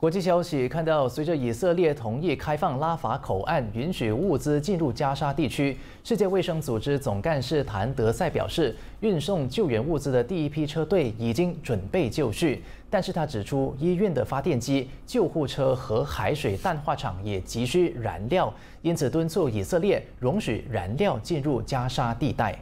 国际消息，看到随着以色列同意开放拉法口岸，允许物资进入加沙地区，世界卫生组织总干事谭德赛表示，运送救援物资的第一批车队已经准备就绪。但是他指出，医院的发电机、救护车和海水淡化厂也急需燃料，因此敦促以色列容许燃料进入加沙地带。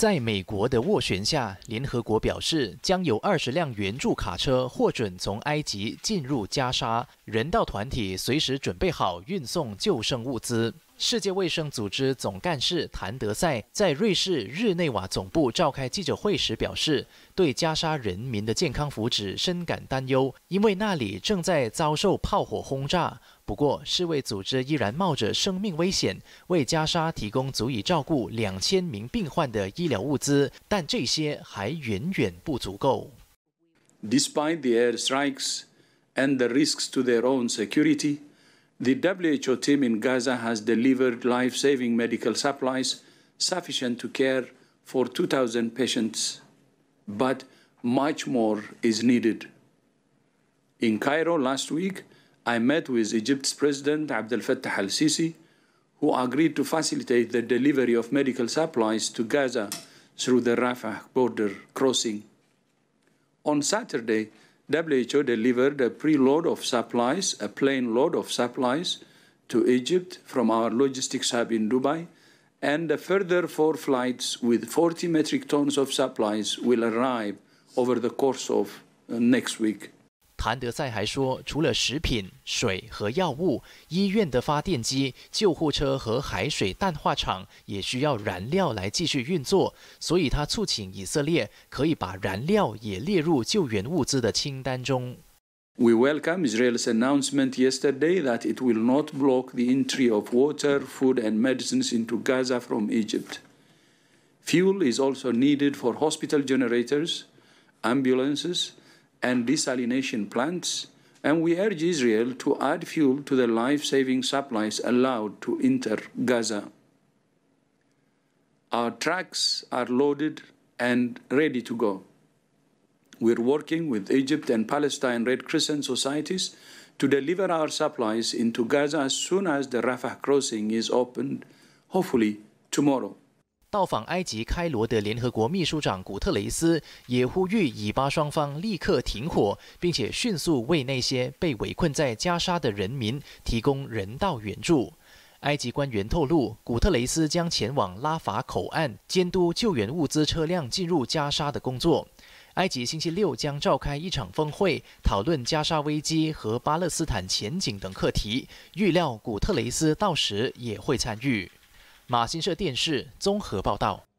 在美国的斡旋下，联合国表示将有二十辆援助卡车获准从埃及进入加沙，人道团体随时准备好运送救生物资。世界卫生组织总干事谭德赛在瑞士日内瓦总部召开记者会时表示，对加沙人民的健康福祉深感担忧，因为那里正在遭受炮火轰炸。不过，世卫组织依然冒着生命危险，为加沙提供足以照顾两千名病患的医疗物资，但这些还远远不足够。Despite the airstrikes and the risks to their own security. The WHO team in Gaza has delivered life-saving medical supplies sufficient to care for 2,000 patients, but much more is needed. In Cairo last week, I met with Egypt's President Abdel Fattah al-Sisi, who agreed to facilitate the delivery of medical supplies to Gaza through the Rafah border crossing. On Saturday, WHO delivered a preload of supplies, a plane load of supplies to Egypt from our logistics hub in Dubai, and a further four flights with 40 metric tons of supplies will arrive over the course of uh, next week 谭德赛还说，除了食品、水和药物，医院的发电机、救护车和海水淡化厂也需要燃料来继续运作，所以他促请以色列可以把燃料也列入救援物资的清单中。We welcome Israel's announcement yesterday that it will not block the entry of water, food, and medicines into Gaza from Egypt. Fuel is also needed for hospital generators, ambulances. and desalination plants, and we urge Israel to add fuel to the life saving supplies allowed to enter Gaza. Our trucks are loaded and ready to go. We're working with Egypt and Palestine Red Crescent societies to deliver our supplies into Gaza as soon as the Rafah crossing is opened, hopefully tomorrow. 到访埃及开罗的联合国秘书长古特雷斯也呼吁以巴双方立刻停火，并且迅速为那些被围困在加沙的人民提供人道援助。埃及官员透露，古特雷斯将前往拉法口岸监督救援物资车辆进入加沙的工作。埃及星期六将召开一场峰会，讨论加沙危机和巴勒斯坦前景等课题，预料古特雷斯到时也会参与。马新社电视综合报道。